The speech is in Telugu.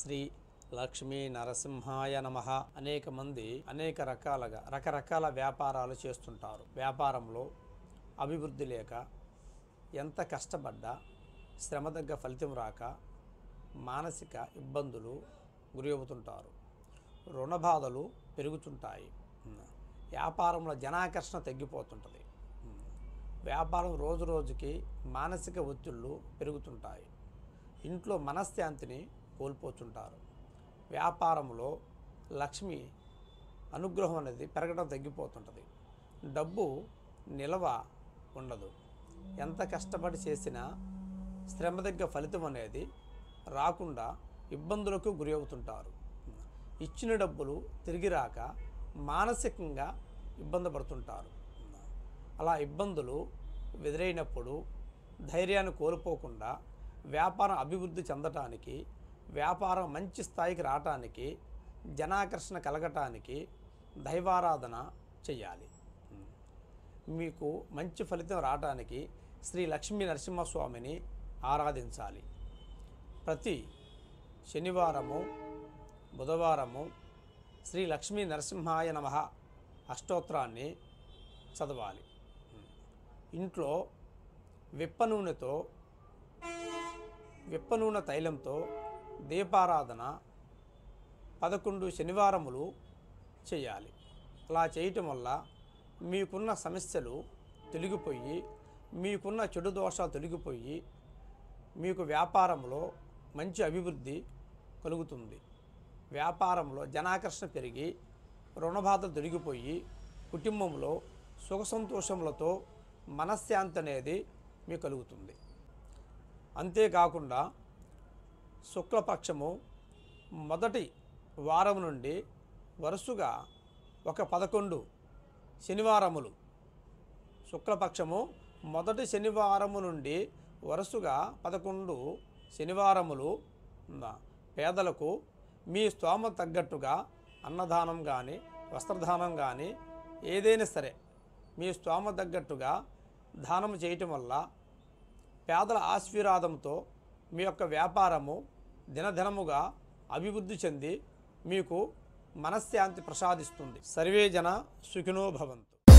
శ్రీ లక్ష్మీ నరసింహాయ నమ అనేక మంది అనేక రకాలుగా రకరకాల వ్యాపారాలు చేస్తుంటారు వ్యాపారంలో అభివృద్ధి లేక ఎంత కష్టపడ్డా తగ్గ ఫలితం రాక మానసిక ఇబ్బందులు గురి అవుతుంటారు బాధలు పెరుగుతుంటాయి వ్యాపారంలో జనాకర్షణ తగ్గిపోతుంటుంది వ్యాపారం రోజు రోజుకి మానసిక ఒత్తిళ్ళు పెరుగుతుంటాయి ఇంట్లో మనశ్శాంతిని కోల్పోతుంటారు వ్యాపారంలో లక్ష్మి అనుగ్రహం అనేది పెరగడం తగ్గిపోతుంటుంది డబ్బు నిల్వ ఉండదు ఎంత కష్టపడి చేసినా శ్రమ శ్రమదగ్గ ఫలితం అనేది రాకుండా ఇబ్బందులకు గురి అవుతుంటారు ఇచ్చిన డబ్బులు తిరిగి రాక మానసికంగా ఇబ్బంది పడుతుంటారు అలా ఇబ్బందులు ఎదురైనప్పుడు ధైర్యాన్ని కోల్పోకుండా వ్యాపారం అభివృద్ధి చెందటానికి వ్యాపారం మంచి స్థాయికి రావటానికి జనాకర్షణ కలగటానికి దైవారాధన చేయాలి మీకు మంచి ఫలితం రావటానికి శ్రీ లక్ష్మీ నరసింహస్వామిని ఆరాధించాలి ప్రతి శనివారము బుధవారము శ్రీ లక్ష్మీ నరసింహాయ నమ అష్టోత్రాన్ని చదవాలి ఇంట్లో విప్ప నూనెతో విప్ప నూనె తైలంతో దీపారాధన పదకొండు శనివారములు చేయాలి అలా చేయటం వల్ల మీకున్న సమస్యలు తొలగిపోయి మీకున్న చెడు దోషాలు తొలగిపోయి మీకు వ్యాపారంలో మంచి అభివృద్ధి కలుగుతుంది వ్యాపారంలో జనాకర్షణ పెరిగి రుణబాధలు తొలగిపోయి కుటుంబంలో సుఖ సంతోషములతో మనశ్శాంతి అనేది మీకు కలుగుతుంది అంతేకాకుండా శుక్లపక్షము మొదటి వారం నుండి వరుసగా ఒక పదకొండు శనివారములు శుక్లపక్షము మొదటి శనివారము నుండి వరుసగా పదకొండు శనివారములు పేదలకు మీ స్తోమ తగ్గట్టుగా అన్నదానం కానీ వస్త్రదానం కానీ ఏదైనా సరే మీ స్తోమ తగ్గట్టుగా దానం చేయటం వల్ల పేదల ఆశీర్వాదంతో మీ యొక్క వ్యాపారము దినధనముగా అభివృద్ధి చెంది మీకు మనశ్శాంతి ప్రసాదిస్తుంది సర్వే జన సుఖినో భవంతు